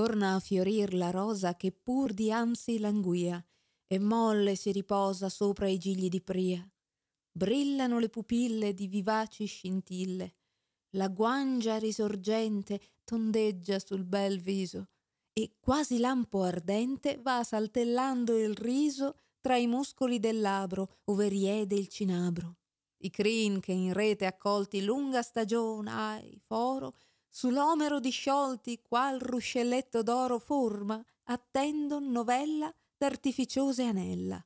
torna a fiorir la rosa che pur di ansi languia e molle si riposa sopra i gigli di pria. Brillano le pupille di vivaci scintille, la guancia risorgente tondeggia sul bel viso e quasi lampo ardente va saltellando il riso tra i muscoli del labbro ove riede il cinabro. I crin che in rete accolti lunga stagione, ai, foro, Sull'omero disciolti qual ruscelletto d'oro forma, attendon novella d'artificiose anella.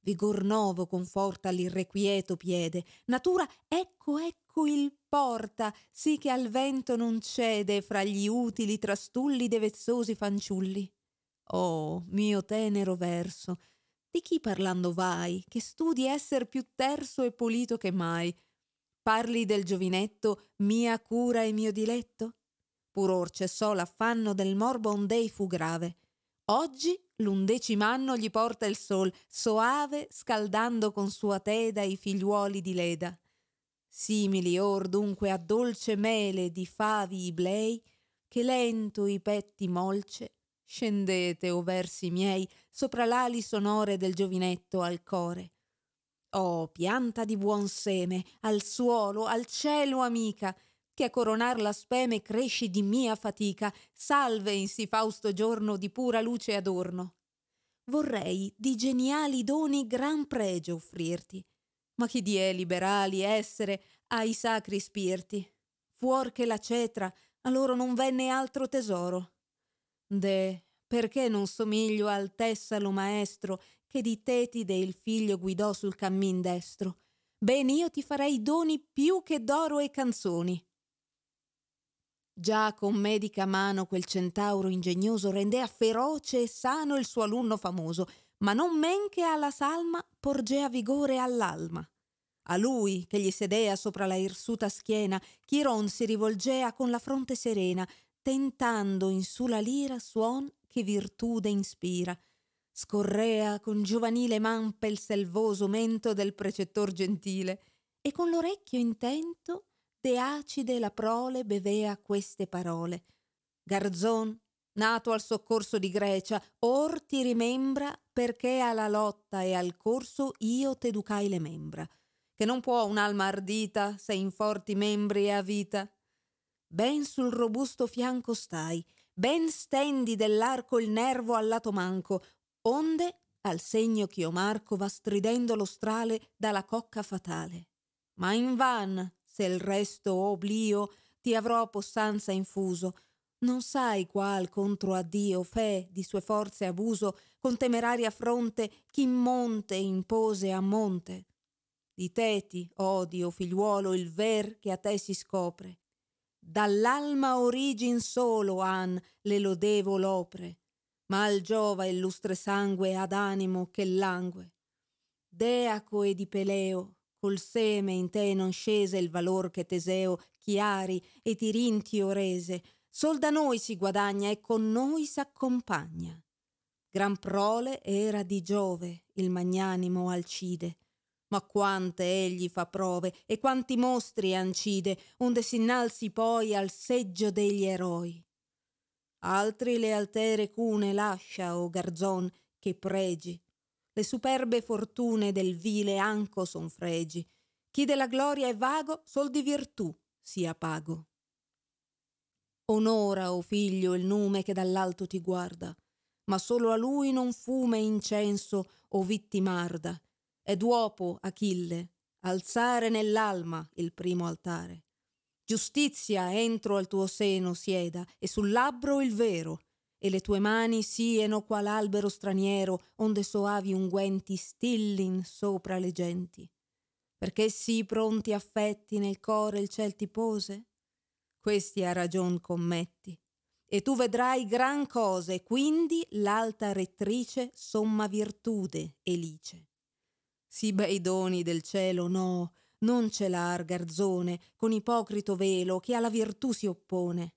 Vigor novo conforta l'irrequieto piede, natura ecco ecco il porta, sì che al vento non cede fra gli utili trastulli de vezzosi fanciulli. Oh, mio tenero verso, di chi parlando vai, che studi esser più terso e pulito che mai, Parli del giovinetto, mia cura e mio diletto? Pur or cessò l'affanno del morbo ond'ei fu grave. Oggi l'undecimo anno gli porta il sol, soave, scaldando con sua teda i figliuoli di Leda. Simili or dunque a dolce mele di favi iblei, che lento i petti molce, scendete, o versi miei, sopra l'ali sonore del giovinetto al core. Oh, pianta di buon seme, al suolo, al cielo amica, che a coronar la speme cresci di mia fatica, salve in si fausto giorno di pura luce adorno. Vorrei di geniali doni gran pregio offrirti, ma chi die liberali essere ai sacri spirti. Fuor che la cetra, a loro non venne altro tesoro. De, perché non somiglio al Tessalo maestro che di Tetide il figlio guidò sul cammin destro, ben io ti farei doni più che d'oro e canzoni. Già con medica mano quel centauro ingegnoso rendea feroce e sano il suo alunno famoso, ma non men che alla salma porgea vigore all'alma. A lui, che gli sedea sopra la irsuta schiena, Chiron si rivolgea con la fronte serena, tentando in su la lira suon che virtude inspira, scorrea con giovanile mampa il selvoso mento del precettor gentile e con l'orecchio intento de acide la prole bevea queste parole. Garzon, nato al soccorso di Grecia, or ti rimembra perché alla lotta e al corso io t'educai le membra, che non può un'alma ardita se in forti membri è a vita. Ben sul robusto fianco stai, ben stendi dell'arco il nervo al lato manco, onde al segno ch'io marco va stridendo lo strale dalla cocca fatale. Ma invan, se il resto oblio ti avrò possanza infuso, non sai qual contro a Dio fe di sue forze abuso con temeraria fronte chi monte impose a monte. Di te ti odio, figliuolo, il ver che a te si scopre. Dall'alma origin solo han le lodevol opre mal giova illustre sangue ad animo che langue. Deaco e di Peleo, col seme in te non scese il valor che Teseo, Chiari e Tirintio rese, sol da noi si guadagna e con noi s'accompagna. Gran prole era di Giove, il magnanimo Alcide, ma quante egli fa prove e quanti mostri ancide, onde s'innalzi poi al seggio degli eroi altri le altere cune lascia, o Garzon, che pregi. Le superbe fortune del vile anco son fregi. Chi della gloria è vago, sol di virtù sia pago. Onora, o figlio, il nome che dall'alto ti guarda, ma solo a lui non fume incenso o vittimarda. È duopo, Achille, alzare nell'alma il primo altare. Giustizia entro al tuo seno sieda, e sul labbro il vero, e le tue mani sieno qual albero straniero, onde soavi unguenti stillin sopra le genti. Perché sì pronti affetti nel core il ciel ti pose? Questi a ragion commetti. E tu vedrai gran cose, quindi l'alta rettrice somma virtude elice. Sì bei doni del cielo, no, non celar garzone con ipocrito velo che alla virtù si oppone.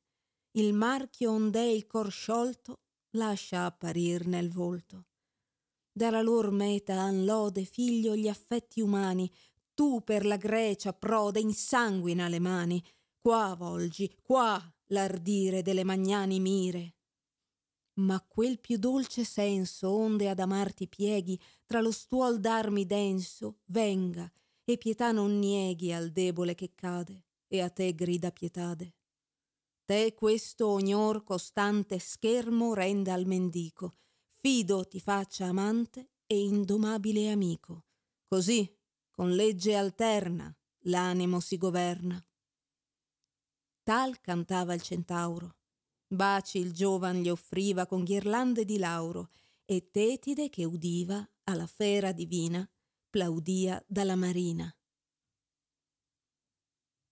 Il marchio ond'è il cor sciolto lascia apparir nel volto. Dalla lor meta han lode figlio gli affetti umani, tu per la Grecia prode insanguina le mani, qua volgi, qua l'ardire delle magnani mire. Ma quel più dolce senso onde ad amarti pieghi, tra lo stuol d'armi denso, venga, e pietà non nieghi al debole che cade, e a te grida pietade. Te questo ognor costante schermo renda al mendico, fido ti faccia amante e indomabile amico. Così, con legge alterna, l'animo si governa. Tal cantava il centauro, baci il giovan gli offriva con ghirlande di lauro, e Tetide che udiva alla fera divina plaudía dalla marina.